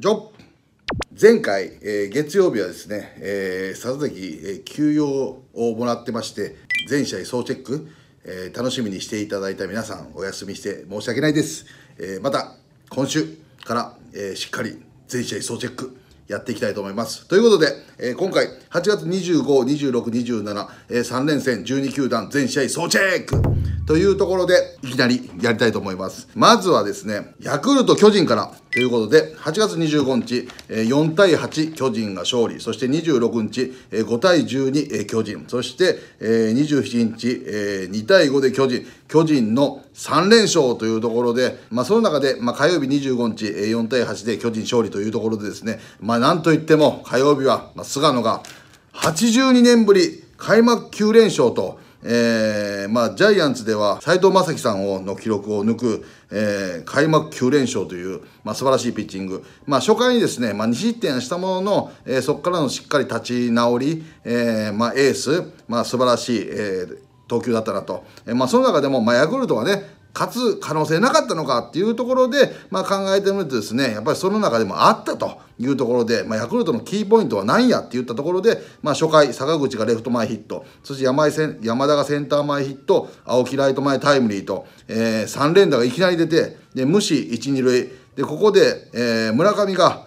ジョ前回、えー、月曜日はですね、えー、々木、えー、休養をもらってまして、全社へ総チェック、えー、楽しみにしていただいた皆さん、お休みして申し訳ないです。えー、また、今週から、えー、しっかり全社へ総チェックやっていきたいと思います。ということで、えー、今回、8月25、26、27、えー、3連戦12球団全試合総チェックというところで、いきなりやりたいと思います。まずはですね、ヤクルト巨人からということで、8月25日、えー、4対8巨人が勝利、そして26日、えー、5対12、えー、巨人、そして、えー、27日、えー、2対5で巨人、巨人の3連勝というところで、まあ、その中で、まあ、火曜日25日、えー、4対8で巨人勝利というところでですね、まあ、なんといっても火曜日は、まあ、菅野が、82年ぶり開幕9連勝と、えー、まあ、ジャイアンツでは斎藤正樹さんをの記録を抜く、えー、開幕9連勝という、まあ、素晴らしいピッチング、まあ、初回にですね、まあ、2失点したものの、えー、そこからのしっかり立ち直り、えー、まあ、エース、まあ、素晴らしい、えー投球だったなと、えまあ、その中でも、まあ、ヤクルトはね勝つ可能性なかったのかっていうところで、まあ、考えてみるとですねやっぱりその中でもあったというところで、まあ、ヤクルトのキーポイントは何やって言ったところで、まあ、初回坂口がレフト前ヒットそして山井山田がセンター前ヒット青木ライト前タイムリーと、えー、3連打がいきなり出てで無視1、2塁でここで、えー、村上が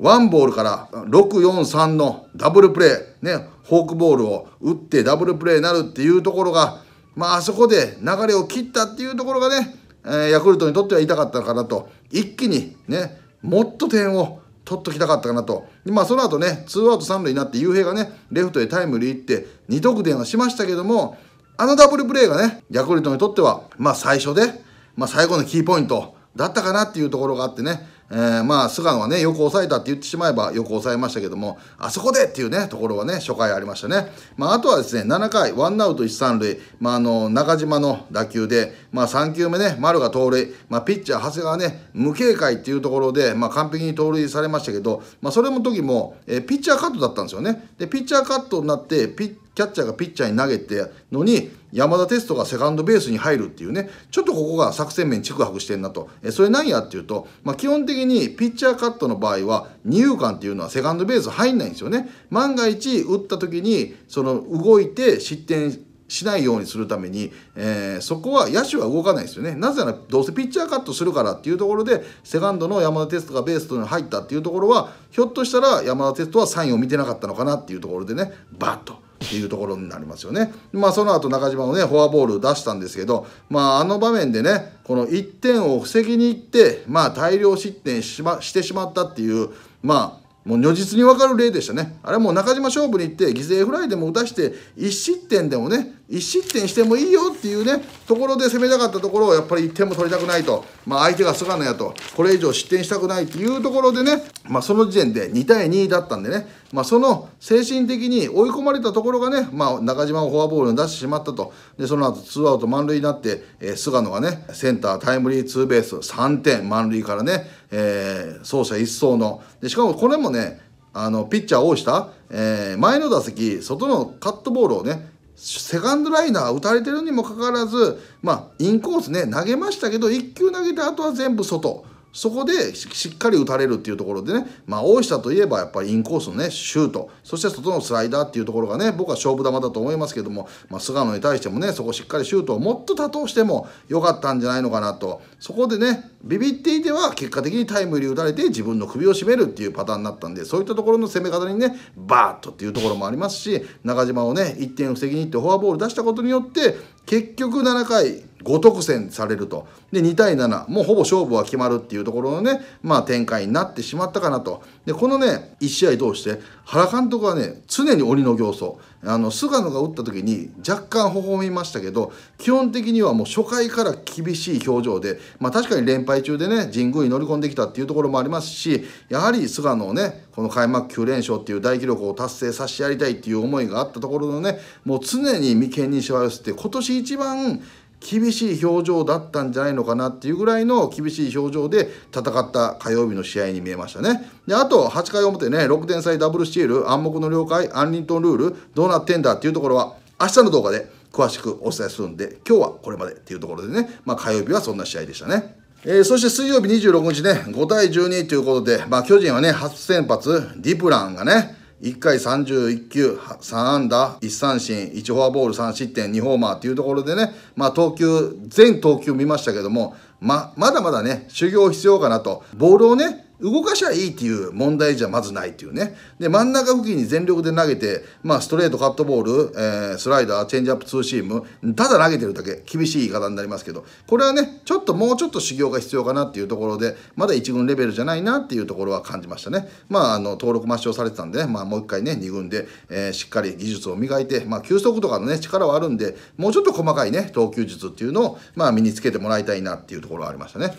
ワンボールから643のダブルプレー、ね、フォークボールを打ってダブルプレーになるっていうところがまあ、あそこで流れを切ったっていうところがね、えー、ヤクルトにとっては痛かったかなと一気にねもっと点を取っときたかったかなと、まあ、その後ねツーアウト三塁になって雄平がねレフトへタイムリーって2得点はしましたけどもあのダブルプレーがねヤクルトにとっては、まあ、最初で、まあ、最後のキーポイントだったかなっていうところがあってねえー、まあ菅野はねよく抑えたって言ってしまえばよく抑えましたけどもあそこでっていうねところはね初回ありましたね、まあ、あとはですね7回ワンアウト一三塁、まあ、あの中島の打球で、まあ、3球目ね丸が盗塁、まあ、ピッチャー長谷川ね無警戒っていうところで、まあ、完璧に盗塁されましたけど、まあ、それも時も、えー、ピッチャーカットだったんですよねでピッチャーカットになってピッキャッチャーがピッチャーに投げてのに、山田哲人がセカンドベースに入るっていうね、ちょっとここが作戦面ちくはくしてんなと。えそれ何やっていうと、まあ、基本的にピッチャーカットの場合は、二遊間っていうのはセカンドベース入んないんですよね。万が一打った時に、その動いて失点しないようにするために、えー、そこは野手は動かないですよね。なぜならどうせピッチャーカットするからっていうところでセカンドの山田哲人がベースに入ったっていうところはひょっとしたら山田哲人はサインを見てなかったのかなっていうところでねバッとっていうところになりますよね。まあ、その後中島もね、フォアボール出したんですけど、まあ、あの場面でね、この1点を防ぎに行って、まあ、大量失点し,、ま、してしまったっていう、まあ、もう如実に分かる例でしたね。あれはもう中島勝負に行って、犠牲フライでも打たして、1失点でもね、1失点してもいいよっていうねところで攻めたかったところをやっぱり1点も取りたくないと、まあ、相手が菅野やとこれ以上失点したくないっていうところでね、まあ、その時点で2対2だったんでね、まあ、その精神的に追い込まれたところがね、まあ、中島をフォアボールに出してしまったとでその後ツーアウト満塁になって、えー、菅野がねセンタータイムリーツーベース3点満塁からね、えー、走者一掃のでしかもこれもねあのピッチャー大下、えー、前の打席外のカットボールをねセカンドライナー打たれてるにもかかわらず、まあ、インコースね投げましたけど1球投げた後は全部外そこでしっかり打たれるっていうところでね、まあ、大下といえばやっぱりインコースのね、シュート、そして外のスライダーっていうところがね、僕は勝負球だと思いますけども、まあ、菅野に対してもね、そこしっかりシュートをもっと多投してもよかったんじゃないのかなと、そこでね、ビビっていては結果的にタイムリー打たれて自分の首を絞めるっていうパターンになったんで、そういったところの攻め方にね、バーッとっていうところもありますし、中島をね、1点を防ぎに行ってフォアボール出したことによって、結局7回、5得点されると。で、2対7、もうほぼ勝負は決まるっていうところのね、まあ展開になってしまったかなと。で、このね、1試合通して、原監督はね、常に鬼の形相。あの、菅野が打った時に若干微笑みましたけど、基本的にはもう初回から厳しい表情で、まあ確かに連敗中でね、神宮に乗り込んできたっていうところもありますし、やはり菅野をね、この開幕9連勝っていう大記録を達成させてやりたいっていう思いがあったところのね、もう常に眉間にしわ寄せて、今年一番、厳しい表情だったんじゃないのかなっていうぐらいの厳しい表情で戦った火曜日の試合に見えましたね。で、あと8回表ね、6点差ダブルスチール、暗黙の了解、アンリントンルール、どうなってんだっていうところは、明日の動画で詳しくお伝えするんで、今日はこれまでっていうところでね、まあ火曜日はそんな試合でしたね。えー、そして水曜日26日ね、5対12ということで、まあ巨人はね、初先発、ディプランがね、1回31球、3安打、1三振、1フォアボール、3失点、2ホーマーというところでね、まあ投球、全投球見ましたけども、ま、まだまだね、修行必要かなと。ボールをね、動かしゃいいっていう問題じゃまずないっていうね。で、真ん中付近に全力で投げて、まあ、ストレート、カットボール、えー、スライダー、チェンジアップ、ツーシーム、ただ投げてるだけ、厳しい言い方になりますけど、これはね、ちょっともうちょっと修行が必要かなっていうところで、まだ1軍レベルじゃないなっていうところは感じましたね。まあ、あの、登録抹消されてたんで、ね、まあ、もう一回ね、2軍で、えー、しっかり技術を磨いて、まあ、球速とかのね、力はあるんで、もうちょっと細かいね、投球術っていうのを、まあ、身につけてもらいたいなっていうところはありましたね。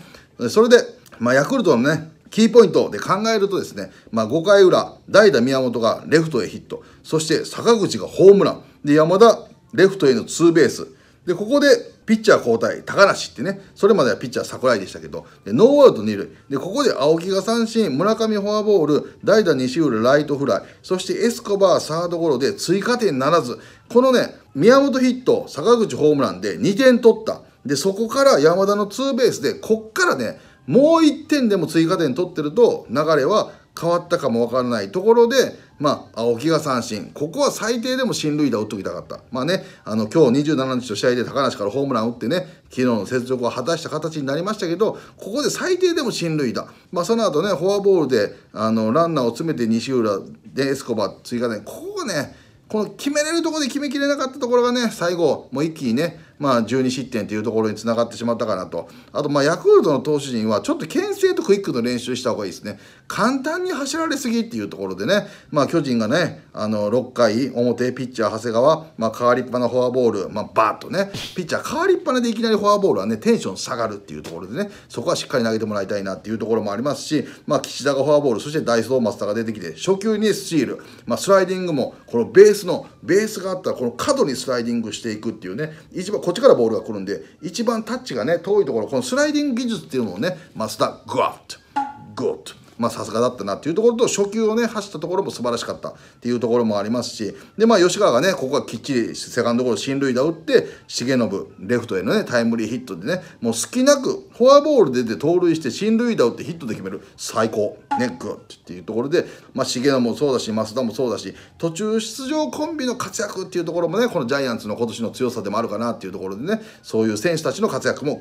それで、まあ、ヤクルトのね、キーポイントで考えるとですね、まあ、5回裏、代打宮本がレフトへヒット、そして坂口がホームラン、で、山田、レフトへのツーベース、で、ここでピッチャー交代、高梨ってね、それまではピッチャー桜井でしたけど、でノーアウト2塁。で、ここで青木が三振、村上フォアボール、代打西浦ライトフライ、そしてエスコバーサードゴロで追加点ならず、このね、宮本ヒット、坂口ホームランで2点取った。で、そこから山田のツーベースで、こっからね、もう1点でも追加点取ってると流れは変わったかもわからないところで、まあ、青木が三振。ここは最低でも進塁打打っときたかった。まあね、あの、今日27日と試合で高梨からホームラン打ってね、昨日の雪辱を果たした形になりましたけど、ここで最低でも進塁打。まあ、その後ね、フォアボールで、あの、ランナーを詰めて西浦でエスコバ追加点。ここがね、この決めれるところで決めきれなかったところがね、最後、もう一気にね、まあ、12失点というところにつながってしまったかなと。あと、まあ、ヤクルトの投手陣は、ちょっと牽制とクイックの練習した方がいいですね。簡単に走られすぎっていうところでね、まあ、巨人がね、あの、6回表、ピッチャー長谷川、まあ、変わりっぱなフォアボール、まあ、バーッとね、ピッチャー変わりっぱなでいきなりフォアボールはね、テンション下がるっていうところでね、そこはしっかり投げてもらいたいなっていうところもありますし、まあ、岸田がフォアボール、そしてダイソーマスターが出てきて、初球にスチール、まあ、スライディングも、このベースの、ベースがあったら、この角にスライディングしていくっていうね、一番こっちからボールが来るんで一番タッチがね遠いところこのスライディング技術っていうのをねマスターグワッグッまあさすがだったなっていうところと、初球をね、走ったところも素晴らしかったっていうところもありますし、で、まあ吉川がね、ここはきっちりセカンドゴロ、進塁打打って、重信、レフトへのね、タイムリーヒットでね、もう隙なく、フォアボール出て盗塁して、進塁打打ってヒットで決める、最高、ネックっていうところで、まあ重信もそうだし、増田もそうだし、途中出場コンビの活躍っていうところもね、このジャイアンツの今年の強さでもあるかなっていうところでね、そういう選手たちの活躍も、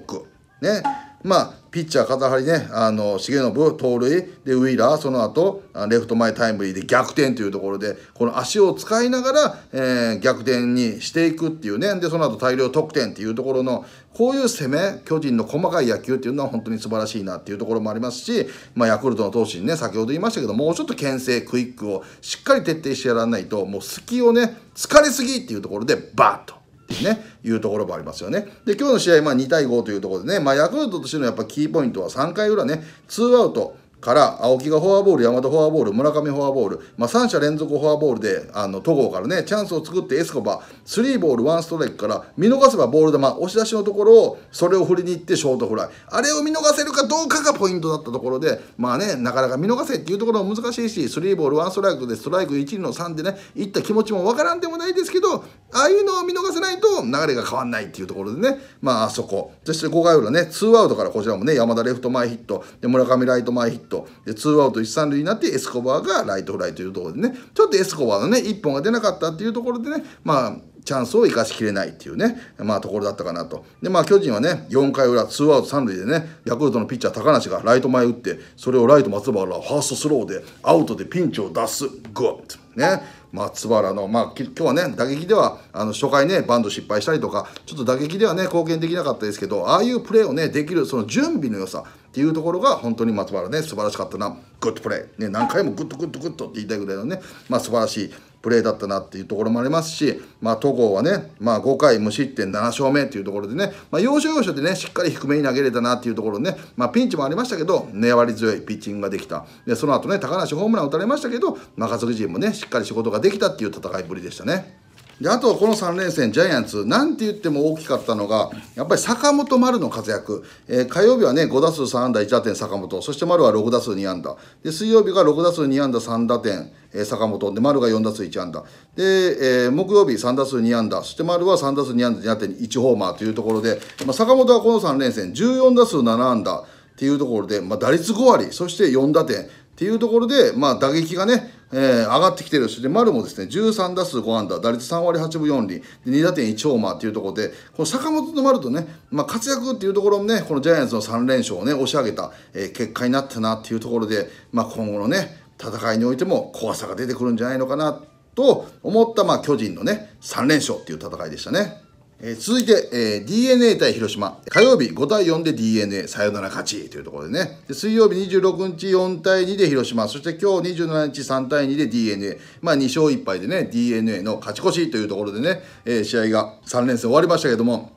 ね、まあ、ピッチャー肩張りね、あの、重信、盗塁、で、ウィーラー、その後、レフト前タイムリーで逆転というところで、この足を使いながら、えー、逆転にしていくっていうね、で、その後大量得点っていうところの、こういう攻め、巨人の細かい野球っていうのは本当に素晴らしいなっていうところもありますし、まあ、ヤクルトの投手にね、先ほど言いましたけど、もうちょっと牽制、クイックをしっかり徹底してやらないと、もう隙をね、疲れすぎっていうところで、バーッと。っていうね、いうところもありますよね。で、今日の試合、まあ2対5というところでね、まあヤクルトとしてのやっぱキーポイントは3回裏ね、ツーアウト、から青木がフォアボール山田フォアボール村上フォアボール、まあ、3者連続フォアボールであの戸郷からねチャンスを作ってエスコバスリーボールワンストライクから見逃せばボール球押し出しのところをそれを振りに行ってショートフライあれを見逃せるかどうかがポイントだったところでまあねなかなか見逃せっていうところも難しいしスリーボールワンストライクでストライク1の3でねいった気持ちもわからんでもないですけどああいうのを見逃せないと流れが変わんないっていうところでねまああそこそして5回裏ねツーアウトからこちらもね山田レフト前ヒットで村上ライト前ヒットト。で、ツーアウト一三塁になってエスコバーがライトフライというところでね、ちょっとエスコバーのね、一本が出なかったっていうところでね、まあ、チャンスを生かしきれないっていうね、まあところだったかなと。で、まあ巨人はね、4回裏、ツーアウト三塁でね、ヤクルトのピッチャー高梨がライト前打って、それをライト松原はファーストスローでアウトでピンチを出す。グッね。松原の、まあ、今日はね、打撃では、あの、初回ね、バンド失敗したりとか、ちょっと打撃ではね、貢献できなかったですけど、ああいうプレーをね、できる、その準備の良さ、っていうところが本当に松原ね素晴らしかったなグッドプレー、ね、何回もグッドグッドグッドって言いたいぐらいのね、まあ、素晴らしいプレーだったなっていうところもありますし、まあ、戸郷はね、まあ、5回無失点7勝目っていうところでね、まあ、要所要所でねしっかり低めに投げれたなっていうところね、まあ、ピンチもありましたけど粘り強いピッチングができたでその後ね高梨ホームラン打たれましたけど中継ぎ陣もねしっかり仕事ができたっていう戦いぶりでしたね。であとこの3連戦、ジャイアンツ、なんて言っても大きかったのが、やっぱり坂本丸の活躍、えー、火曜日はね5打数3安打1打点、坂本、そして丸は6打数2安打、で水曜日が6打数2安打3打点、えー、坂本、で丸が4打数1安打、で、えー、木曜日3打数2安打、そして丸は3打数2安打2打点、1ホーマーというところで、まあ、坂本はこの3連戦、14打数7安打っていうところで、まあ、打率5割、そして4打点。っていうところで、まあ、打撃がね、えー、上がってきてるし、で、丸もですね、13打数5安打、打率3割8分4厘、2打点1ホーマーっていうところで、この坂本の丸とね、まあ、活躍っていうところもね、このジャイアンツの3連勝をね、押し上げた、えー、結果になったなっていうところで、まあ、今後のね、戦いにおいても怖さが出てくるんじゃないのかなと思った、まあ、巨人のね、3連勝っていう戦いでしたね。えー、続いて、えー、DNA 対広島。火曜日5対4で DNA、サヨナラ勝ちというところでね。で水曜日26日4対2で広島。そして今日27日3対2で DNA。まあ2勝1敗でね、DNA の勝ち越しというところでね、えー、試合が3連戦終わりましたけども、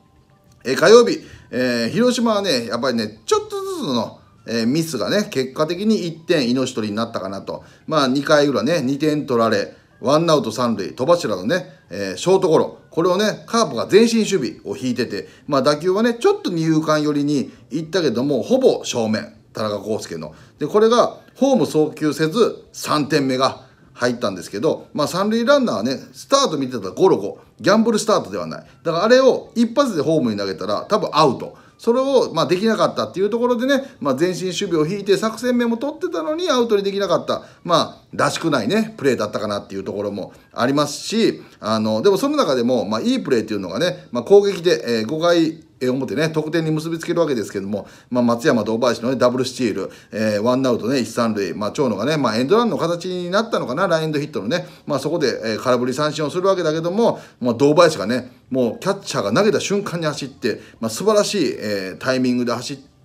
え火曜日、え広島はね、やっぱりね、ちょっとずつの、えミスがね、結果的に1点命取りになったかなと。まあ2回ぐらいね、2点取られ、ワンアウト3塁、戸柱のね、えー、ショートゴロ。これをね、カープが前進守備を引いてて、まあ打球はね、ちょっと二遊間寄りに行ったけども、ほぼ正面。田中康介の。で、これがホーム送球せず3点目が入ったんですけど、まあ三塁ランナーはね、スタート見てたらゴロゴ。ギャンブルスタートではない。だからあれを一発でホームに投げたら多分アウト。それをまできなかったっていうところでね、まあ、前進守備を引いて作戦面も取ってたのにアウトにできなかった、まあ、らしくないねプレーだったかなっていうところもありますしあのでもその中でも、まあ、いいプレーっていうのがね、まあ、攻撃で、え5回表ね、得点に結びつけるわけですけども、まあ、松山堂林の、ね、ダブルスチール、えー、ワンアウトね、一三塁、まあ、長野がね、まあ、エンドランの形になったのかな、ラインドヒットのね、まあ、そこで、えー、空振り三振をするわけだけども、まあ、堂林がね、もうキャッチャーが投げた瞬間に走って、まあ、素晴らしい、えー、タイミングで走って、、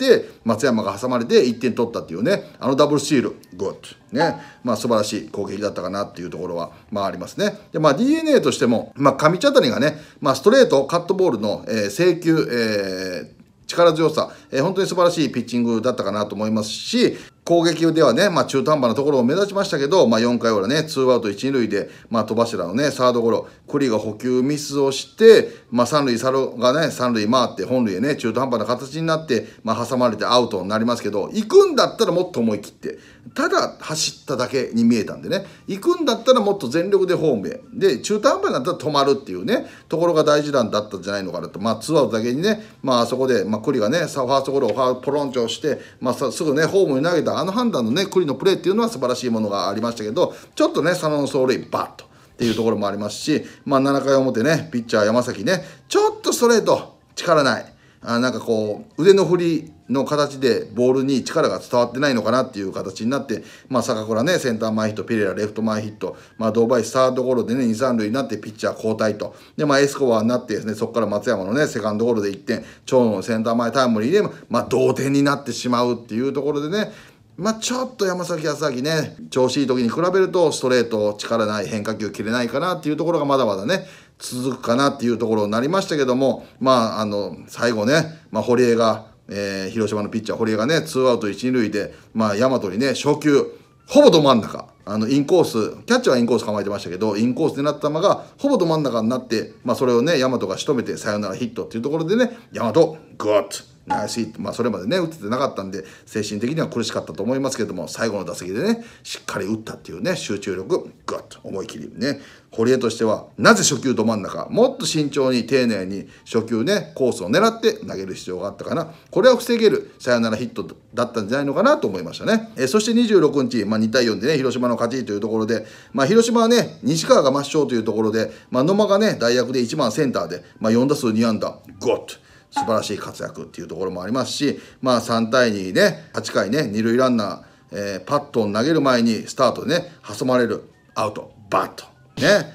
松山が挟まれて1点取ったっていうね、あのダブルスチール、グッド。ね。まあ素晴らしい攻撃だったかなっていうところは、まあありますね。で、まあ DNA としても、まあ上茶谷がね、まあストレート、カットボールの、えー、請求、えー、力強さ、えー、本当に素晴らしいピッチングだったかなと思いますし、攻撃ではね、まあ、中途半端なところを目指しましたけど、まあ、4回裏ね、ツーアウト1、塁で、まあ、戸柱のね、サードゴロ、クリが補給ミスをして、まあ、三塁猿がね、三塁回って本塁へね、中途半端な形になって、まあ、挟まれてアウトになりますけど、行くんだったらもっと思い切って、ただ走っただけに見えたんでね、行くんだったらもっと全力でホームへ、で、中途半端になったら止まるっていうね、ところが大事なんだったんじゃないのかなと、まあ、ツーアウトだけにね、まあ、あそこで、まあ、栗がね、ファーストゴロをポロンチョして、まあ、すぐね、ホームに投げた、あの判断のね、栗のプレーっていうのは素晴らしいものがありましたけど、ちょっとね、佐野の走塁、バッと。っていうところもありますし、まあ、7回表ね、ピッチャー山崎ね、ちょっとストレート、力ない。あなんかこう、腕の振りの形でボールに力が伝わってないのかなっていう形になって、まあ、坂倉ね、センター前ヒット、ピレラ、レフト前ヒット、まあ、ドバイタードゴロでね、2、3塁になってピッチャー交代と。で、まあ、エスコバになってですね、そこから松山のね、セカンドゴロで1点、長野のセンター前タイムリーで、まあ、同点になってしまうっていうところでね、まあ、ちょっと山崎康明ね、調子いい時に比べると、ストレート、力ない、変化球切れないかなっていうところがまだまだね、続くかなっていうところになりましたけども、まあ、あの、最後ね、まあ、堀江が、えー、広島のピッチャー堀江がね、ツーアウト一、二塁で、まあ、大和にね、初球、ほぼど真ん中。あのインコース、キャッチャーはインコース構えてましたけど、インコースでなった球がほぼど真ん中になって、まあ、それをね、大和が仕留めて、サヨナラヒットっていうところでね、大和、グッとし、まあ、それまでね、打っててなかったんで、精神的には苦しかったと思いますけども、最後の打席でね、しっかり打ったっていうね、集中力、ぐっと思い切りね。堀江としては、なぜ初球ど真ん中、もっと慎重に丁寧に初球ね、コースを狙って投げる必要があったかな。これは防げるサヨナラヒットだったんじゃないのかなと思いましたね。えそして26日、まあ、2対4でね、広島の勝ちというところで、まあ、広島はね、西川が抹消というところで、まあ、野間がね、代役で1番センターで、まあ、4打数2安打、ゴっと。素晴らしい活躍っていうところもありますし、まあ、3対2ね8回ね二塁ランナー、えー、パットを投げる前にスタートでね挟まれるアウトバッとね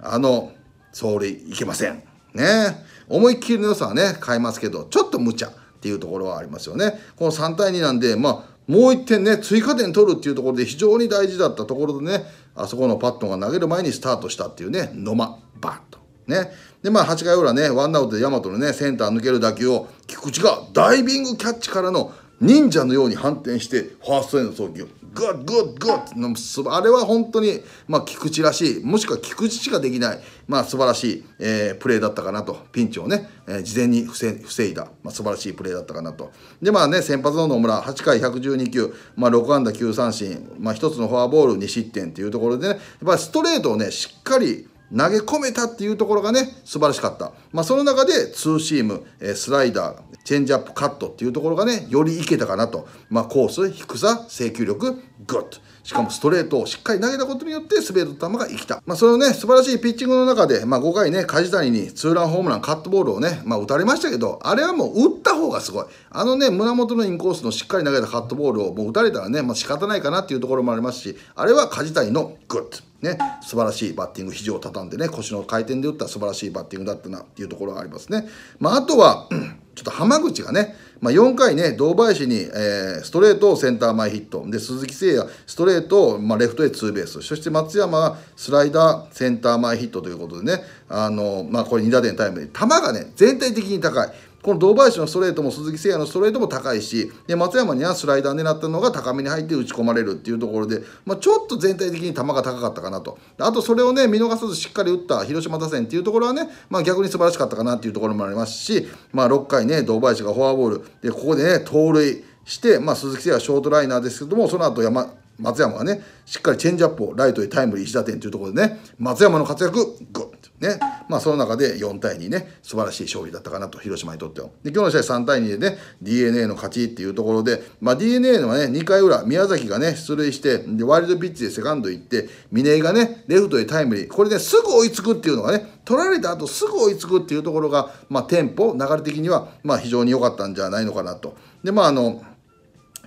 あの走塁いけませんね思いっきりの良さはね変えますけどちょっと無茶っていうところはありますよねこの3対2なんでまあもう1点ね追加点取るっていうところで非常に大事だったところでねあそこのパットが投げる前にスタートしたっていうね野間バッとねで、まあ、8回裏ね、ワンアウトで大和のね、センター抜ける打球を、菊池がダイビングキャッチからの忍者のように反転して、ファーストへの送球。グッグッグッあれは本当に、まあ、菊池らしい、もしくは菊池しかできない、まあ、素晴らしい、えー、プレーだったかなと。ピンチをね、えー、事前に防いだ、まあ、素晴らしいプレーだったかなと。で、まあね、先発の野村、8回112球、まあ、6安打9三振、まあ、1つのフォアボール2失点というところでね、やっぱりストレートをね、しっかり、投げ込めたっていうところがね、素晴らしかった。まあ、その中で、ツーシーム、スライダー、チェンジアップ、カットっていうところがね、よりいけたかなと。まあ、コース、低さ、制球力、グッと。しかもストレートをしっかり投げたことによって、スベ滑ト球が生きた。まあ、そのね、素晴らしいピッチングの中で、まあ、5回ね、梶谷にツーランホームラン、カットボールをね、まあ、打たれましたけど、あれはもう打った方がすごい。あのね、胸元のインコースのしっかり投げたカットボールをもう打たれたらね、まあ、仕方ないかなっていうところもありますし、あれは梶谷のグッド。ね、素晴らしいバッティング、肘を畳んでね、腰の回転で打った素晴らしいバッティングだったなっていうところがありますね。まあ、あとは、ちょっと浜口がね、まあ、4回ね、堂林に、えー、ストレートをセンター前ヒット、で鈴木誠也、ストレートを、まあ、レフトへツーベース、そして松山はスライダー、センター前ヒットということでね、あのまあ、これ2打点タイムで、球がね、全体的に高い。この堂林のストレートも鈴木誠也のストレートも高いしで松山にはスライダー狙ったのが高めに入って打ち込まれるっていうところで、まあ、ちょっと全体的に球が高かったかなとあとそれをね見逃さずしっかり打った広島打線っていうところはね、まあ、逆に素晴らしかったかなっていうところもありますし、まあ、6回ね堂林がフォアボールでここでね盗塁して、まあ、鈴木誠也はショートライナーですけどもその後山松山がねしっかりチェンジアップをライトへタイムリー1打点というところでね松山の活躍グッね。まあ、その中で4対2ね、素晴らしい勝利だったかなと、広島にとっては。で、今日の試合3対2でね、DNA の勝ちっていうところで、まあ、DNA のね、2回裏、宮崎がね、出塁して、で、ワイルドピッチでセカンド行って、峰井がね、レフトへタイムリー。これですぐ追いつくっていうのがね、取られた後すぐ追いつくっていうところが、まあ、テンポ、流れ的には、まあ、非常に良かったんじゃないのかなと。で、まあ、あの、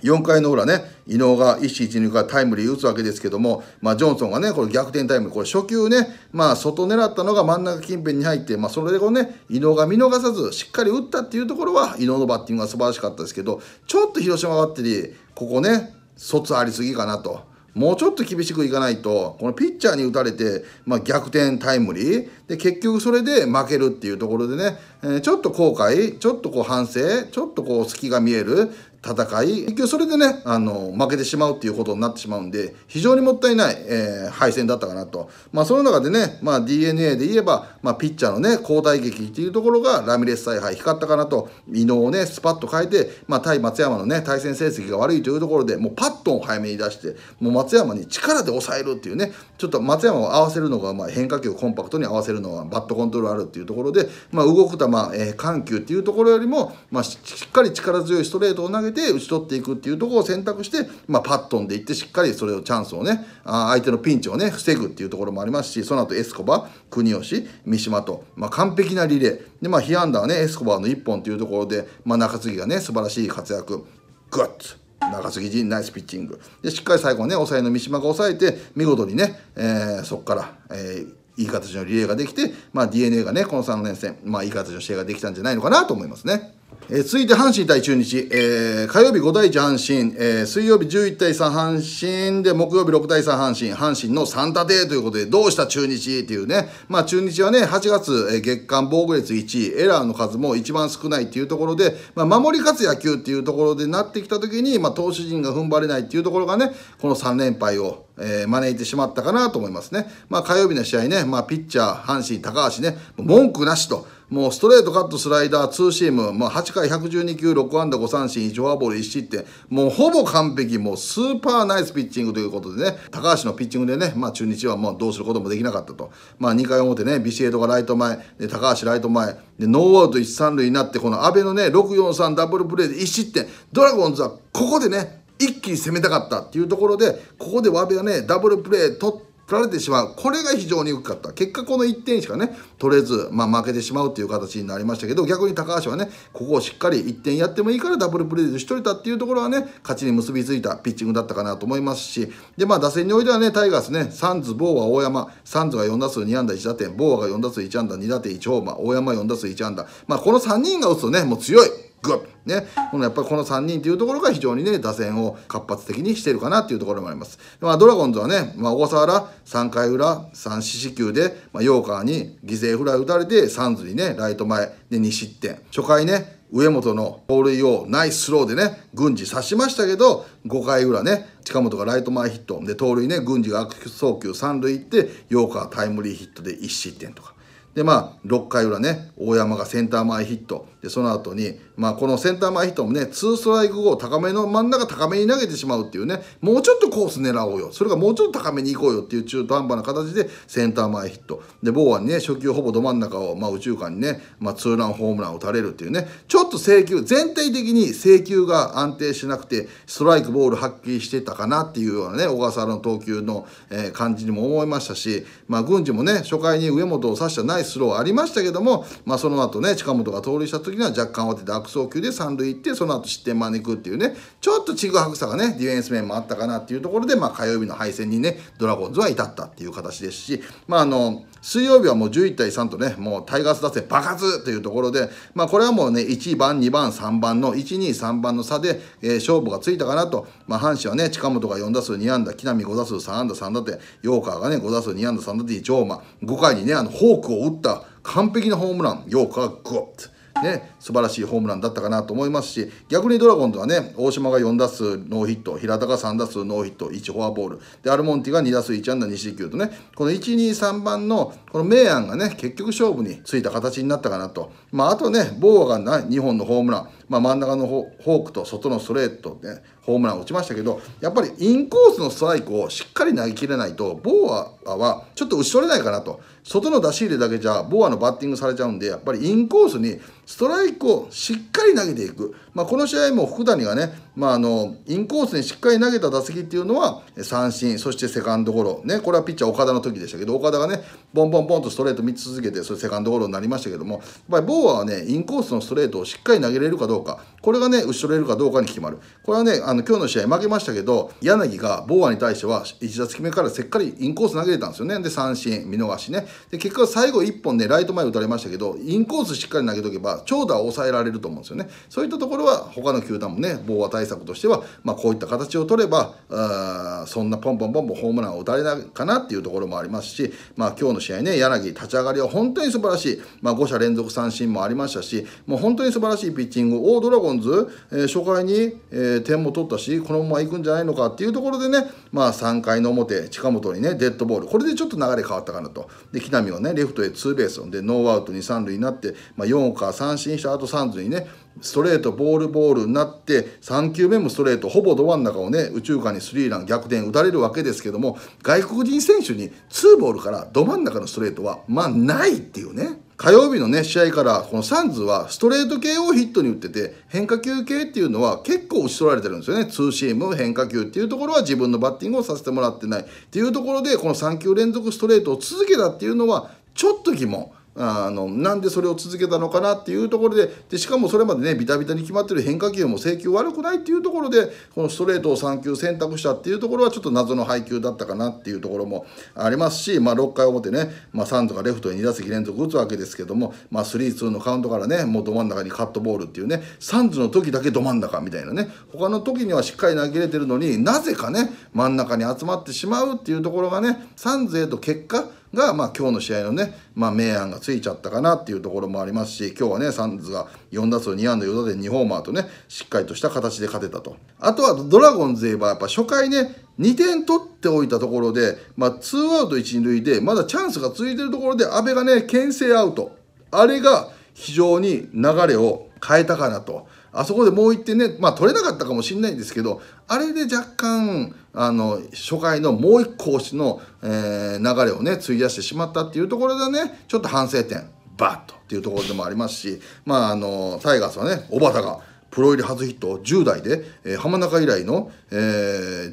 4回の裏ね、伊能が1、1、2からタイムリー打つわけですけども、まあ、ジョンソンがね、これ逆転タイムリー、これ初球ね、まあ、外狙ったのが真ん中近辺に入って、まあ、それでこうね、伊能が見逃さず、しっかり打ったっていうところは、伊能のバッティングが素晴らしかったですけど、ちょっと広島バッテリー、ここね、卒ありすぎかなと。もうちょっと厳しくいかないと、このピッチャーに打たれて、まあ、逆転タイムリー、で、結局それで負けるっていうところでね、えー、ちょっと後悔、ちょっとこう反省、ちょっとこう隙が見える、戦い結局それでねあの負けてしまうっていうことになってしまうんで非常にもったいない、えー、敗戦だったかなと、まあ、その中でね、まあ、d n a で言えば、まあ、ピッチャーのね交代劇っていうところがラミレス采配光ったかなと伊能をねスパッと変えて、まあ、対松山のね対戦成績が悪いというところでもうパットンを早めに出してもう松山に力で抑えるっていうねちょっと松山を合わせるのが、まあ、変化球をコンパクトに合わせるのはバットコントロールあるっていうところで、まあ、動く球、えー、緩急っていうところよりも、まあ、しっかり力強いストレートを投げてで打ち取っていくっていうところを選択して、まあ、パットンでいってしっかりそれをチャンスをねあ相手のピンチをね防ぐっていうところもありますしその後エスコバ国吉三島と、まあ、完璧なリレーで、まあ、被安打はねエスコバの1本というところで、まあ、中継ぎがね素晴らしい活躍グッズ中継ぎ陣ナイスピッチングでしっかり最後ね抑えの三島が抑えて見事にね、えー、そこから、えー、いい形のリレーができて、まあ、d n a がねこの3連戦、まあ、いい形の試合ができたんじゃないのかなと思いますね。えー、続いて阪神対中日、えー、火曜日5対1阪神、えー、水曜日11対3阪神で木曜日6対3阪神阪神の3立てということでどうした中日っていうね、まあ、中日はね8月、えー、月間防御率1位エラーの数も一番少ないっていうところで、まあ、守り勝つ野球っていうところでなってきた時に、まあ、投手陣が踏ん張れないっていうところがねこの3連敗をえー、招いてしまったかなと思いますね。まあ、火曜日の試合ね、まあ、ピッチャー、阪神、高橋ね、文句なしと。もうストレート、カット、スライダー、ツーシーム、まあ、8回112球、6安打、5三振、1フォアボール、1失点、もうほぼ完璧、もうスーパーナイスピッチングということでね、高橋のピッチングでね、まあ、中日はもうどうすることもできなかったと。まあ、2回表ね、ビシエドがライト前、で高橋ライト前、でノーアウト1、3塁になって、この阿部のね、6、4、3ダブルプレーで1失点、ドラゴンズはここでね、一気に攻めたかったっていうところで、ここで和部はね、ダブルプレー取られてしまう。これが非常に良かった。結果この1点しかね、取れず、まあ負けてしまうっていう形になりましたけど、逆に高橋はね、ここをしっかり1点やってもいいからダブルプレーでしとれたっていうところはね、勝ちに結びついたピッチングだったかなと思いますし、で、まあ打線においてはね、タイガースね、サンズ、ボーア、大山、サンズが4打数2安打1打点、ボーアが4打数1安打2打点1ホーマー、大山4打数1安打。まあこの3人が打つとね、もう強い。グッね、このやっぱりこの3人というところが非常にね、打線を活発的にしているかなというところもあります。まあ、ドラゴンズはね、まあ、小笠原3回裏、3四死球で、まあ、ヨーカーに犠牲フライ打たれて、サンズにね、ライト前で2失点。初回ね、上本の盗塁をナイススローでね、軍司刺しましたけど、5回裏ね、近本がライト前ヒット。で、盗塁ね、軍司が悪送球3塁行って、ヨーカータイムリーヒットで1失点とか。で、まあ、6回裏ね、大山がセンター前ヒット。でその後に、まあ、このセンター前ヒットもねツーストライク後高めの真ん中高めに投げてしまうっていうねもうちょっとコース狙おうよそれがもうちょっと高めに行こうよっていう中途半端な形でセンター前ヒットでボーアにね初球ほぼど真ん中を、まあ、右中間にね、まあ、ツーランホームランを打たれるっていうねちょっと制球全体的に制球が安定しなくてストライクボール発揮してたかなっていうようなね小笠原の投球の、えー、感じにも思いましたし、まあ、郡司もね初回に上本を刺したナイススローありましたけども、まあ、その後ね近本が盗塁した時時には若干慌て送球で三塁行って、その後失点招くっていうね、ちょっとちぐはぐさがね、ディフェンス面もあったかなっていうところで、まあ火曜日の敗戦にね、ドラゴンズは至ったっていう形ですし、まああの、水曜日はもう11対3とね、もうタイガース打線爆発というところで、まあこれはもうね、1番、2番、3番の、1、2、3番の差で、えー、勝負がついたかなと、まあ阪神はね、近本が4打数2安打、木浪5打数3安打3打点、ヨーカーがね、5打数2安打3打点、超、まあ、5回にね、あの、ホークを打った完璧なホームラン、ヨーカーグッ 네, 素晴らしいホームランだったかなと思いますし逆にドラゴンズはね大島が4打数ノーヒット平田が3打数ノーヒット1フォアボールでアルモンティが2打数1安打2四球とねこの123番のこの明暗がね結局勝負についた形になったかなと、まあ、あとねボーアが2本のホームラン、まあ、真ん中のホークと外のストレートで、ね、ホームラン打ちましたけどやっぱりインコースのストライクをしっかり投げきれないとボーアはちょっと打ち取れないかなと外の出し入れだけじゃボーアのバッティングされちゃうんでやっぱりインコースにストライりしっかり投げていくまあ、この試合も福谷がね、まあ、あのインコースにしっかり投げた打席っていうのは三振そしてセカンドゴロ、ね、これはピッチャー岡田の時でしたけど岡田がねボンボンボンとストレート見続けてそれセカンドゴロになりましたけどもやっぱりボーアはねインコースのストレートをしっかり投げれるかどうかこれがね打ち取れるかどうかに決まるこれはねあの今日の試合負けましたけど柳がボーアに対しては1打席目からせっかりインコース投げれたんですよねで三振見逃しねで結果最後1本ねライト前打たれましたけどインコースしっかり投げとけば長打を抑えられると思うんですよねそういったところろは他の球団もね防和対策としては、まあ、こういった形を取ればあそんなポンポンポンポンホームランを打たれないかなっていうところもありますし、まあ、今日の試合ね柳立ち上がりは本当に素晴らしい、まあ、5者連続三振もありましたしもう本当に素晴らしいピッチングをドラゴンズ、えー、初回に、えー、点も取ったしこのままいくんじゃないのかっていうところでね、まあ、3回の表近本にねデッドボールこれでちょっと流れ変わったかなとで木浪はねレフトへツーベースでノーアウト2、3塁になって、まあ、4か三振した後三塁にねストレートボールボールになって3球目もストレートほぼど真ん中をね右中間にスリーラン逆転打たれるわけですけども外国人選手にツーボールからど真ん中のストレートはまあないっていうね。火曜日のね、試合から、このサンズはストレート系をヒットに打ってて、変化球系っていうのは結構打ち取られてるんですよね。ツーシーム、変化球っていうところは自分のバッティングをさせてもらってない。っていうところで、この3球連続ストレートを続けたっていうのは、ちょっと疑問。あのなんでそれを続けたのかなっていうところででしかもそれまでねビタビタに決まってる変化球も制球悪くないっていうところでこのストレートを3球選択したっていうところはちょっと謎の配球だったかなっていうところもありますし、まあ、6回表ね、まあ、サンズがレフトに2打席連続打つわけですけども、まあ、3-2のカウントからねもうど真ん中にカットボールっていうねサンズの時だけど真ん中みたいなね他の時にはしっかり投げれてるのになぜかね真ん中に集まってしまうっていうところがねサンズへと結果が、まあ、今日の試合のね、まあ、明暗がついちゃったかなっていうところもありますし、今日はね、サンズが4打数2安打4打点2ホーマーとね、しっかりとした形で勝てたと。あとはドラゴンズ言えば、やっぱ初回ね、2点取っておいたところで、まあ、2アウト1、塁で、まだチャンスが続いてるところで、阿部がね、牽制アウト。あれが非常に流れを変えたかなと。あそこでもう1点ね、まあ取れなかったかもしれないんですけど、あれで若干、あの初回のもう一個押しの、えー、流れをね費やしてしまったっていうところでねちょっと反省点バッとっていうところでもありますしまああのタイガースはね小畑がプロ入り初ヒット10代で、えー、浜中以来の、え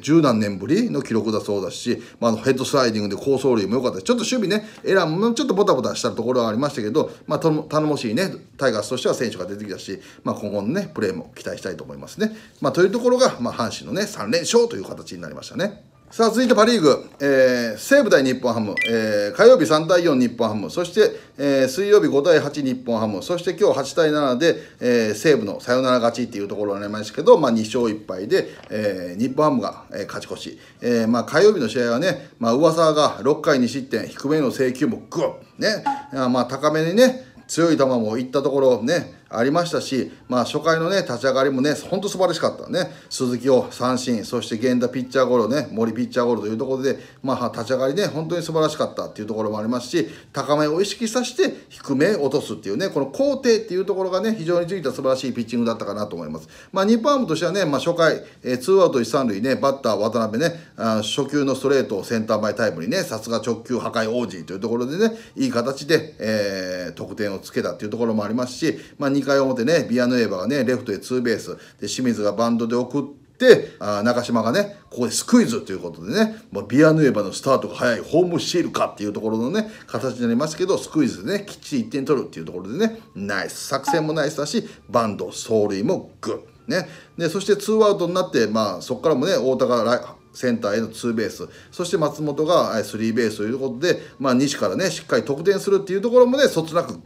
ー、10何年ぶりの記録だそうだし、まあ、ヘッドスライディングで好走塁も良かったちょっと守備ねエラーもちょっとボタボタしたところはありましたけど、まあ、頼もしいねタイガースとしては選手が出てきたし、まあ、今後のねプレーも期待したいと思いますね。まあ、というところが、まあ、阪神のね3連勝という形になりましたね。さあ、続いてパ・リーグ、えー、西武対日本ハム、えー、火曜日3対4日本ハム、そして、えー、水曜日5対8日本ハム、そして今日8対7で、えー、西武のサヨナラ勝ちっていうところになりましたけど、まあ、2勝1敗で、えー、日本ハムが、えー、勝ち越し、えーまあ、火曜日の試合はね、まあ噂が6回2失点、低めの制球もグッ、ね、まあ、高めにね、強い球もいったところね、ありましたし、まあ、初回の、ね、立ち上がりもね、本当素晴らしかったね、鈴木を三振、そして源田ピッチャーゴロ、ね、森ピッチャーゴロというところで、まあ、立ち上がりね、本当に素晴らしかったというところもありますし、高めを意識させて、低め落とすっていうね、この工程っていうところがね、非常についた素晴らしいピッチングだったかなと思います。まあ、日本ハムとしてはね、まあ、初回、えー、ツーアウト一三塁ね、バッター渡辺ね、あ初球のストレートをセンター前タイムにね、さすが直球破壊王子というところでね、いい形で、えー、得点をつけたというところもありますし、まあ2回表ね、ビアヌエーバがね、レフトへツーベース。で、清水がバンドで送って、あ中島がね、ここでスクイズということでね、まあ、ビアヌエバのスタートが早い、ホームシールかっていうところのね、形になりますけど、スクイズでね、きっちり1点取るっていうところでね、ナイス。作戦もナイスだし、バンド、走塁もグッ。ね、でそしてツーアウトになって、まあ、そこからもね大田がセンターへのツーベースそして松本がスリーベースということで、まあ、西からねしっかり得点するっていうところもねそつなく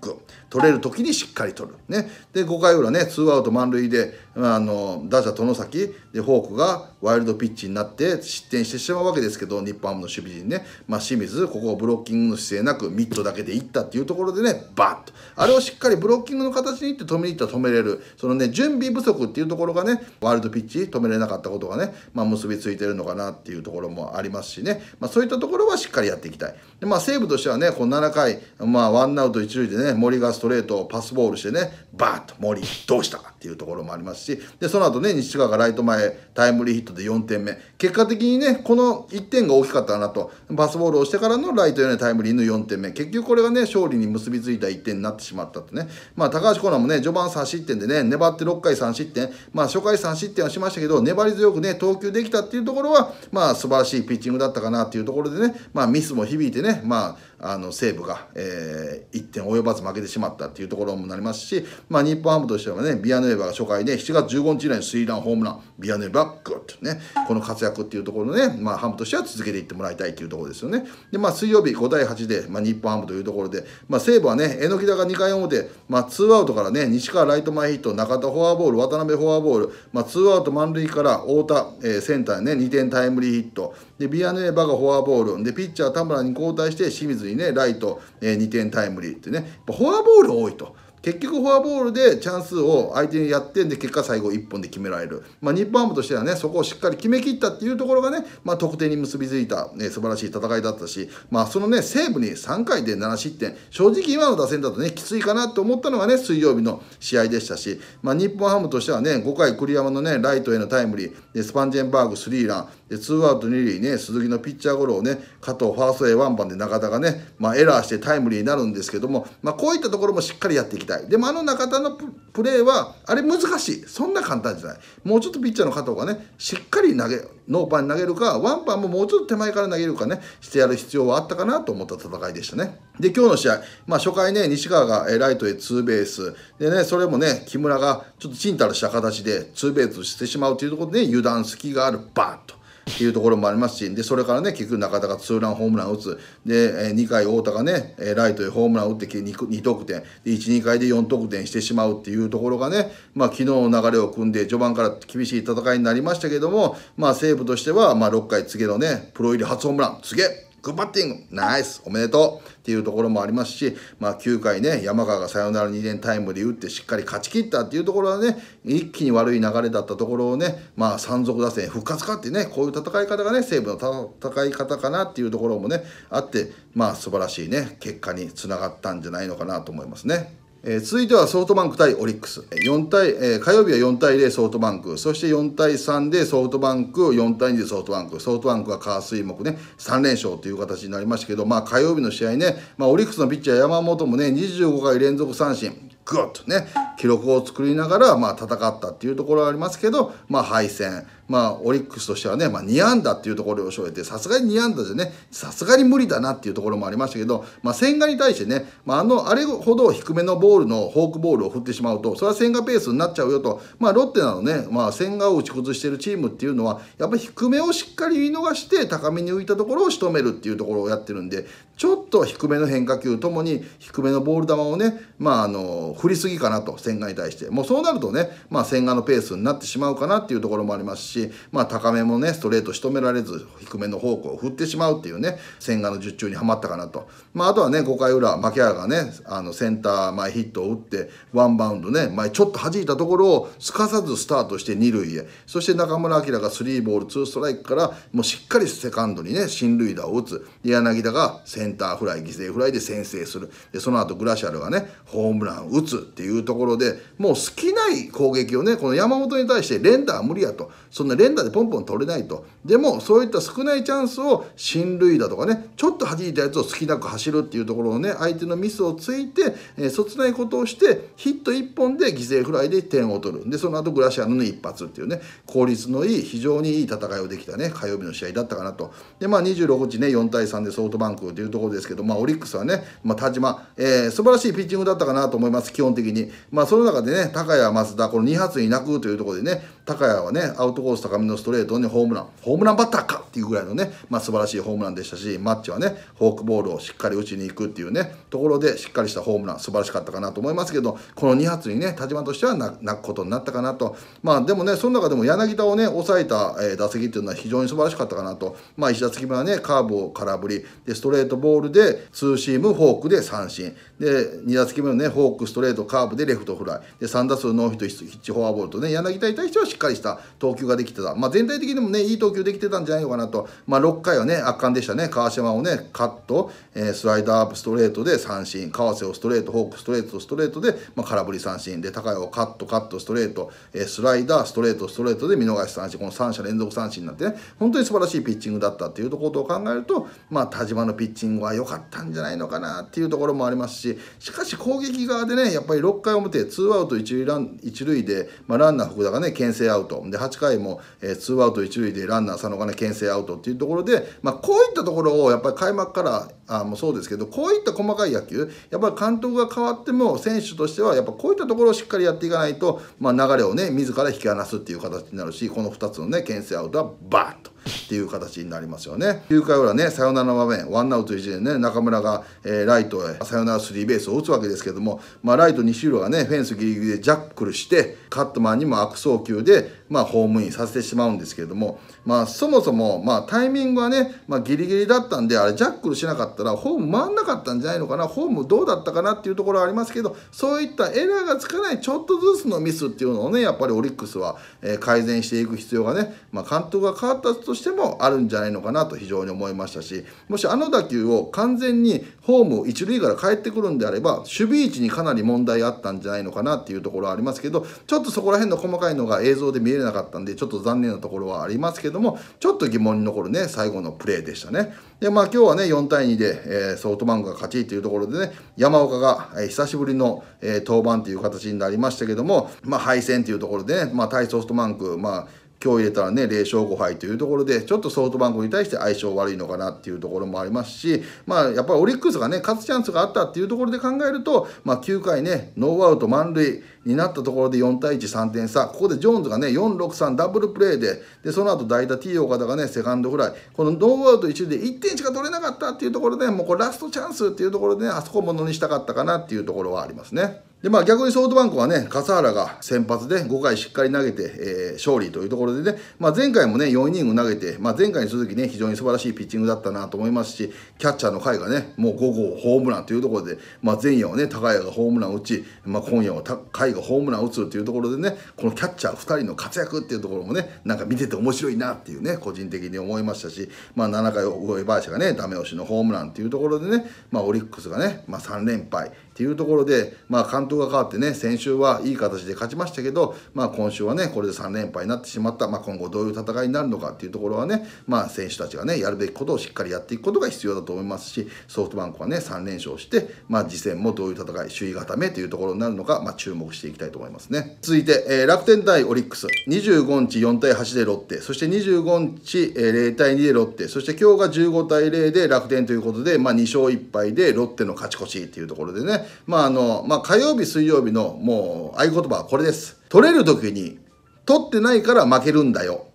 取れる時にしっかり取る、ね、で5回裏ねツーアウト満塁で、あの打者外崎でフォークがワイルドピッチになって失点してしまうわけですけど日本ハムの守備陣ね、まあ、清水ここをブロッキングの姿勢なくミットだけでいったっていうところでねバッとあれをしっかりブロッキングの形にいって止めにいったら止めれるそのね準備不足っていうところがねワイルドピッチ止めれなかったことがね、まあ、結びついてるのかなっていうところもありますしね、まあ、そういったところはしっかりやっていきたいで、まあ、西武としてはねこの7回、まあ、ワンアウト一塁でね森がストレートをパスボールしてねバっッと森どうしたっていうところもありますし、で、その後ね、西川がライト前タイムリーヒットで4点目。結果的にね、この1点が大きかったなと、バスボールをしてからのライトへのタイムリーの4点目。結局これがね、勝利に結びついた1点になってしまったとね。まあ、高橋コーナーもね、序盤3失点でね、粘って6回3失点。まあ、初回3失点はしましたけど、粘り強くね、投球できたっていうところは、まあ、素晴らしいピッチングだったかなっていうところでね、まあ、ミスも響いてね、まあ、あの西武が、えー、1点及ばず負けてしまったっていうところもなりますし、まあ、日本ハムとしてはねビアヌエバーが初回で7月15日以来のスリーランホームランビアヌエバァグッドねこの活躍っていうところね、まあ、ハムとしては続けていってもらいたいっていうところですよねで、まあ、水曜日5対8で、まあ、日本ハムというところで、まあ、西武はね榎田が2回表、まあ、アウトからね西川ライト前ヒット中田フォアボール渡辺フォアボール、まあ、アウト満塁から太田、えー、センターにね2点タイムリーヒットでビアネーバがフォアボールでピッチャー田村に交代して清水にねライト、えー、2点タイムリーってねフォアボール多いと結局フォアボールでチャンスを相手にやってんで結果最後1本で決められる、まあ、日本ハムとしてはねそこをしっかり決めきったっていうところがね、まあ、得点に結びついた、ね、素晴らしい戦いだったし、まあ、そのね西武に3回で7失点正直今の打線だとねきついかなと思ったのがね水曜日の試合でしたし、まあ、日本ハムとしてはね5回栗山のねライトへのタイムリーでスパンジェンバーグスリーランでツーアウト2塁ね鈴木のピッチャーゴロをね加藤ファーストへワンバンで中田がね、まあ、エラーしてタイムリーになるんですけども、まあ、こういったところもしっかりやってきたたいでもあの中田のプレーはあれ難しいそんな簡単じゃないもうちょっとピッチャーの加藤がねしっかり投げノーパンに投げるかワンパンももうちょっと手前から投げるかねしてやる必要はあったかなと思った戦いでしたねで今日の試合、まあ、初回ね西川がライトへツーベースでねそれもね木村がちょっとちんたらした形でツーベースしてしまうというところで、ね、油断隙があるバーンとっていうところもありますし、で、それからね、結局中田がツーランホームランを打つ。で、え2回太田がね、ライトへホームランを打って 2, 得点。で、1、2回で4得点してしまうっていうところがね、まあ、昨日の流れを組んで、序盤から厳しい戦いになりましたけども、まあ、西武としては、まあ、6回告げのね、プロ入り初ホームラン、告げグッバッティングナイスおめでとうっていうところもありますし、まあ、9回ね、山川がサヨナラ2点タイムで打ってしっかり勝ち切ったっていうところはね、一気に悪い流れだったところをね、まあ、山賊打線復活かってね、こういう戦い方がね、西武の戦い方かなっていうところもね、あって、まあ、素晴らしいね、結果につながったんじゃないのかなと思いますね。えー、続いてはソフトバンク対オリックス。4対、えー、火曜日は4対0ソフトバンク。そして4対3でソフトバンク、4対2でソフトバンク。ソフトバンクは火水木ね、3連勝という形になりましたけど、まあ火曜日の試合ね、まあオリックスのピッチャー山本もね、25回連続三振。グッとね、記録を作りながら、まあ戦ったっていうところはありますけど、まあ敗戦。まあ、オリックスとしてはね、まあ、2安打っていうところを超えて、さすがに2安打じゃね、さすがに無理だなっていうところもありましたけど、まあ、千賀に対してね、まあ、あの、あれほど低めのボールのフォークボールを振ってしまうと、それは千賀ペースになっちゃうよと、まあ、ロッテなのね、まあ、千賀を打ち崩しているチームっていうのは、やっぱり低めをしっかり見逃して、高めに浮いたところを仕留めるっていうところをやってるんで、ちょっと低めの変化球ともに、低めのボール球をね、まあ、あの、振りすぎかなと、千賀に対して。もうそうなるとね、まあ、千賀のペースになってしまうかなっていうところもありますし、し、まあ、高めもねストレート仕留められず低めの方向を振ってしまうっていうね千賀の術中にはまったかなと、まあ、あとはね5回裏牧原がねあのセンター前ヒットを打ってワンバウンドね前ちょっと弾いたところをすかさずスタートして二塁へそして中村晃がスリーボールツーストライクからもうしっかりセカンドにね進塁打を打つ柳田がセンターフライ犠牲フライで先制するでその後グラシャルがねホームランを打つっていうところでもう好きない攻撃をねこの山本に対して連打は無理やと。そんな連打でポンポン取れないとでもそういった少ないチャンスを進塁だとかねちょっと弾いたやつを隙なく走るっていうところのね相手のミスをついて、えー、そつないことをしてヒット1本で犠牲フライで点を取るでその後グラシアルの一発っていうね効率のいい非常にいい戦いをできたね火曜日の試合だったかなとでまあ26日ね4対3でソフトバンクというところですけど、まあ、オリックスはね、まあ、田島、えー、素晴らしいピッチングだったかなと思います基本的に、まあ、その中でね高谷増田この2発に泣くというところでね高谷はねアウトコース高めのストレートにホームランホームランバッターかっていうぐらいのね、まあ、素晴らしいホームランでしたし、マッチはね、フォークボールをしっかり打ちに行くっていうね、ところでしっかりしたホームラン、素晴らしかったかなと思いますけど、この2発にね、田島としては泣くことになったかなと。まあでもね、その中でも柳田をね、抑えた、え打席っていうのは非常に素晴らしかったかなと。まあ石田月村はね、カーブを空振り、で、ストレートボールでツーシーム、フォークで三振。で、2打席目のね、フォーク、ストレート、カーブでレフトフライ。で、3打数ノーヒット、ヒッチフォアボールとね、柳田に対してはしっかりした投球ができてた。まあ全体的にもね、いい投球球できてたんじゃないのかなと、まあ、6回はね圧巻でしたね川島をねカット、えー、スライダーアップストレートで三振川瀬をストレートフォークストレートストレートで、まあ、空振り三振で高谷をカットカットストレート、えー、スライダーストレートストレートで見逃し三振この3者連続三振になってね本当に素晴らしいピッチングだったっていうとことを考えると、まあ、田島のピッチングは良かったんじゃないのかなっていうところもありますししかし攻撃側でねやっぱり6回表ツーアウト一塁ラン一塁で、まあ、ランナー福田がね牽制アウトで8回も、えー、ツーアウト一塁でランナーな佐野がね牽制アウトっていうところで、まあ、こういったところをやっぱり開幕からあもそうですけどこういった細かい野球やっぱり監督が変わっても選手としてはやっぱこういったところをしっかりやっていかないと、まあ、流れをね自ら引き離すっていう形になるしこの2つのね牽制アウトはバーッと。っていう形になりますよね。9回裏ね、サヨナラの場面、ワンアウト1でね、中村が、えー、ライトへサヨナラスリーベースを打つわけですけども、まあ、ライト西浦がね、フェンスギリギリでジャックルして、カットマンにも悪送球で、まあ、ホームインさせてしまうんですけれども、まあ、そもそも、まあ、タイミングはね、まあ、ギリギリだったんで、あれ、ジャックルしなかったら、ホーム回んなかったんじゃないのかな、ホームどうだったかなっていうところはありますけど、そういったエラーがつかない、ちょっとずつのミスっていうのをね、やっぱりオリックスは、えー、改善していく必要がね、まあ、監督が変わったととしてもあるんじゃないのかなと非常に思いましたしもしあの打球を完全にホーム一塁から帰ってくるんであれば守備位置にかなり問題あったんじゃないのかなっていうところはありますけどちょっとそこら辺の細かいのが映像で見えなかったんでちょっと残念なところはありますけどもちょっと疑問に残るね最後のプレーでしたね。でまあ今日はね4対2で、えー、ソフトバンクが勝ちというところでね山岡が、えー、久しぶりの、えー、登板という形になりましたけどもまあ敗戦というところでね、まあ、対ソフトバンクまあ今日入れたらね、0勝5敗というところで、ちょっとソフトバンクに対して相性悪いのかなっていうところもありますし、まあ、やっぱりオリックスがね、勝つチャンスがあったっていうところで考えると、まあ、9回ね、ノーアウト満塁、になったところで4対13点差ここでジョーンズがね463ダブルプレーででその後代打 T 岡田がねセカンドフライこのノーアウト1塁で1点しか取れなかったっていうところでもうこれラストチャンスっていうところで、ね、あそこものにしたかったかなっていうところはありますね。で、まあ逆にソフトバンクはね、笠原が先発で5回しっかり投げて、えー、勝利というところでね、まあ前回もね、4イニング投げて、まあ前回に続きね、非常に素晴らしいピッチングだったなと思いますし、キャッチャーの回がね、もう5号ホームランというところで、まあ前夜はね、高谷がホームラン打ち、まあ今夜は甲斐がホームランを打つっていうところでねこのキャッチャー2人の活躍っていうところもねなんか見てて面白いなっていうね個人的に思いましたし、まあ、7回上林がねダメ押しのホームランっていうところでね、まあ、オリックスがね、まあ、3連敗、っていうところで、まあ、監督が変わってね、先週はいい形で勝ちましたけど、まあ、今週はね、これで3連敗になってしまった、まあ、今後どういう戦いになるのかっていうところはね、まあ、選手たちがね、やるべきことをしっかりやっていくことが必要だと思いますし、ソフトバンクはね、3連勝して、まあ、次戦もどういう戦い、首位固めというところになるのか、まあ、注目していきたいと思いますね。続いて、えー、楽天対オリックス、25日4対8でロッテ、そして25日、えー、0対2でロッテ、そして今日が15対0で楽天ということで、まあ、2勝1敗でロッテの勝ち越しっていうところでね、まああの、まあ火曜日、水曜日のもう合言葉はこれです。取れる時に取ってないから負けるんだよ。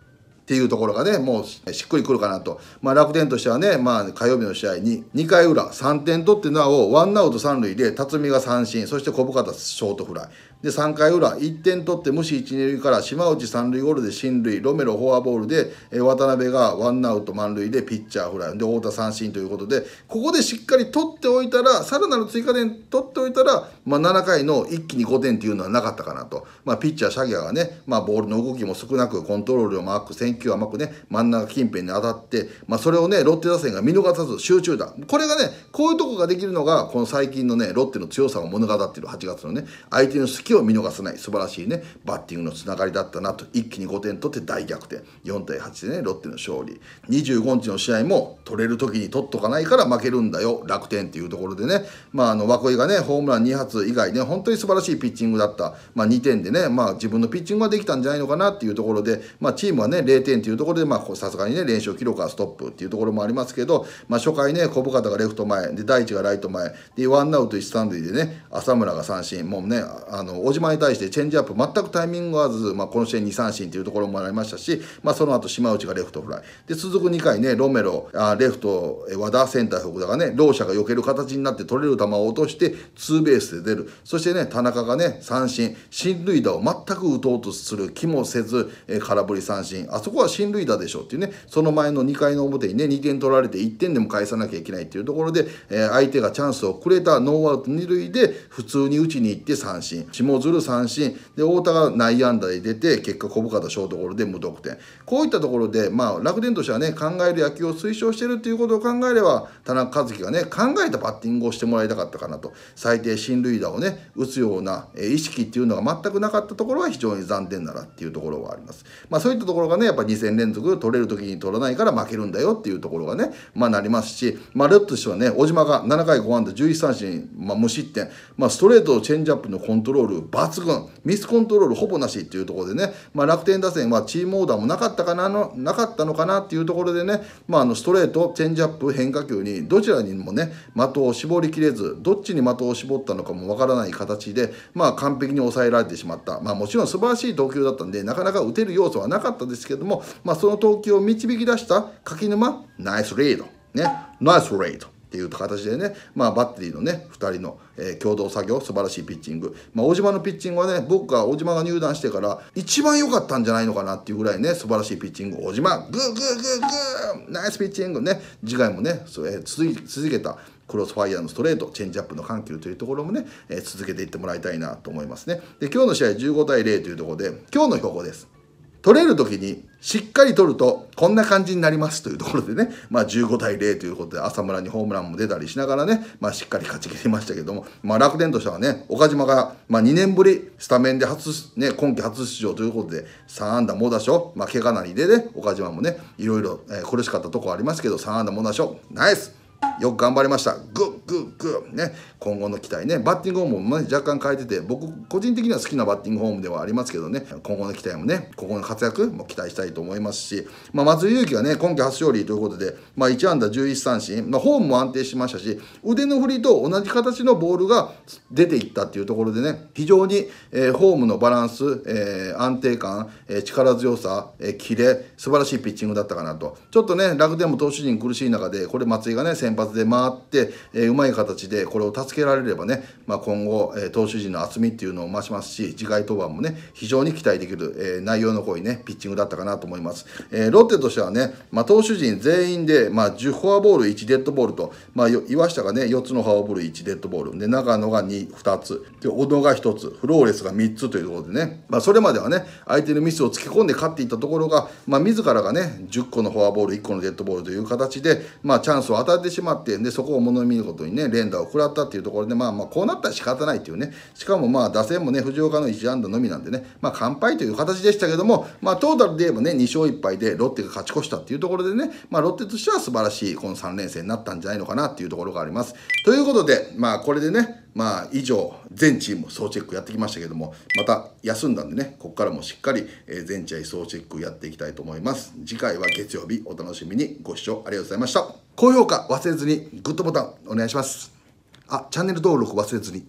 っていうところがね、もうしっくりくるかなと。まあ、楽天としてはね、まあ、火曜日の試合に2回裏、3点取ってなお、ワンアウト3塁で辰巳が三振、そして小深田ショートフライ。で、3回裏、1点取って無視1、2塁から島内3塁ゴールで進塁、ロメロフォアボールで、え渡辺がワンアウト満塁でピッチャーフライ、で、太田三振ということで、ここでしっかり取っておいたら、さらなる追加点取っておいたら、まあ、7回の一気に5点っていうのはなかったかなと。まあ、ピッチャー、シャギアがね、まあ、ボールの動きも少なく、コントロールをマーク、選球甘くね、真ん中近辺に当たって、まあ、それをね、ロッテ打線が見逃さず集中打。これがね、こういうとこができるのが、この最近のね、ロッテの強さを物語っている8月のね、相手の隙を見逃さない、素晴らしいね、バッティングのつながりだったなと、一気に5点取って大逆転。4対8でね、ロッテの勝利。25日の試合も、取れる時に取っとかないから負けるんだよ、楽天っていうところでね、まあ、あの、涌井がね、ホームラン2発以外ね、本当に素晴らしいピッチングだった。まあ、2点でね、まあ、自分のピッチングはできたんじゃないのかなっていうところで、まあ、チームはね、0点というところで、さすがにね、連勝記録はストップっていうところもありますけど、まあ、初回ね、小深田がレフト前、で、大地がライト前、で、ワンアウト一三塁でね、浅村が三振、もうね、あの、小島に対してチェンジアップ、全くタイミング合わず、まあ、この試合2三振というところもありましたし、まあ、その後、島内がレフトフライ。で、続く2回ね、ロメロ、あレフト、和田、センター、福田がね、両者が避ける形になって取れる球を落として、ツーベースで出る。そしてね、田中がね、三振、進塁打を全く打とうとする気もせず、えー、空振り三振。あそここは進塁打でしょっていうね、その前の2回の表にね、2点取られて1点でも返さなきゃいけないっていうところで、えー、相手がチャンスをくれたノーアウト2塁で、普通に打ちに行って三振、下鶴三振、で、太田が内野安打で出て、結果小深田ショートゴロで無得点。こういったところで、まあ、楽天としてはね、考える野球を推奨してるっていうことを考えれば、田中和樹がね、考えたバッティングをしてもらいたかったかなと、最低進塁打をね、打つような、え意識っていうのが全くなかったところは非常に残念ならっていうところはあります。まあ、そういったところがね、やっぱり2戦連続取れる時に取らないから負けるんだよっていうところがね、まあ、なりますし、まあ、レッドとしてはね、小島が7回5安打11三振、まあ、無失点、まあ、ストレート、チェンジアップのコントロール抜群、ミスコントロールほぼなしっていうところでね、まあ、楽天打線はチームオーダーもなかったかなの、なかったのかなっていうところでね、まあ、あのストレート、チェンジアップ、変化球にどちらにもね、的を絞りきれず、どっちに的を絞ったのかもわからない形で、まあ、完璧に抑えられてしまった、まあ、もちろん素晴らしい投球だったんで、なかなか打てる要素はなかったですけども、まあ、その投球を導き出した柿沼、ナイスリード。ね、ナイスリード。っていう形でね、まあ、バッテリーのね2人の、えー、共同作業素晴らしいピッチング、まあ、小島のピッチングはね僕が小島が入団してから一番良かったんじゃないのかなっていうぐらいね素晴らしいピッチング小島グーグーグーグーナイスピッチングね次回もね、えー、続続けたクロスファイヤーのストレート、チェンジアップの緩急というところもね、えー、続けていってもらいたいなと思いますね。で、今日の試合15対0というところで、今日の標です。取れる時にしっかり取るとこんな感じになりますというところでね、まあ、15対0ということで浅村にホームランも出たりしながらね、まあ、しっかり勝ち切りましたけども、まあ、楽天としてはね岡島が、まあ、2年ぶりスタメンで初、ね、今季初出場ということで3安打猛打賞、まあ、怪我なりでね岡島もねいろいろ苦しかったとこありますけど3安打猛打賞ナイスよく頑張りました。グッグッグッね。今後の期待ね、バッティングフォームも、ね、若干変えてて、僕個人的には好きなバッティングフォームではありますけどね、今後の期待もね、ここの活躍も期待したいと思いますし、まあ、松井裕樹がね、今季初勝利ということで、まあ、1安打11三振、まあ、フォームも安定しましたし、腕の振りと同じ形のボールが出ていったっていうところでね、非常に、えー、フォームのバランス、えー、安定感、えー、力強さ、えー、キレ、素晴らしいピッチングだったかなと。ちょっとね、楽天も投手陣苦しい中で、これ松井がね、先発で回って、えー、うまい形でこれを達つけられればね、まあ、今後、えー、投手陣の厚みっていうのを増しますし次回登板もね非常に期待できる、えー、内容の濃いねピッチングだったかなと思います、えー、ロッテとしてはね、まあ、投手陣全員で、まあ、10フォアボール1デッドボールと、まあ、岩下がね4つのフォアボール1デッドボールで長野が 2, 2つで小野が1つフローレスが3つというところでね、まあ、それまではね相手のミスをつけ込んで勝っていったところが、まあ、自らがね10個のフォアボール1個のデッドボールという形で、まあ、チャンスを与えてしまってでそこをもの見ることにね連打を食らったっていうていうところで、まあ、まあこうなったら仕方ないというねしかもまあ打線もね藤岡の1安打のみなんでね、まあ、完敗という形でしたけども、まあ、トータルで言えばね2勝1敗でロッテが勝ち越したっていうところでね、まあ、ロッテとしては素晴らしいこの3連戦になったんじゃないのかなっていうところがあります。ということで、まあ、これでねまあ以上全チーム総チェックやってきましたけどもまた休んだんでねここからもしっかり全試合総チェックやっていきたいと思います次回は月曜日お楽しみにご視聴ありがとうございました高評価忘れずにグッドボタンお願いしますあチャンネル登録忘れずに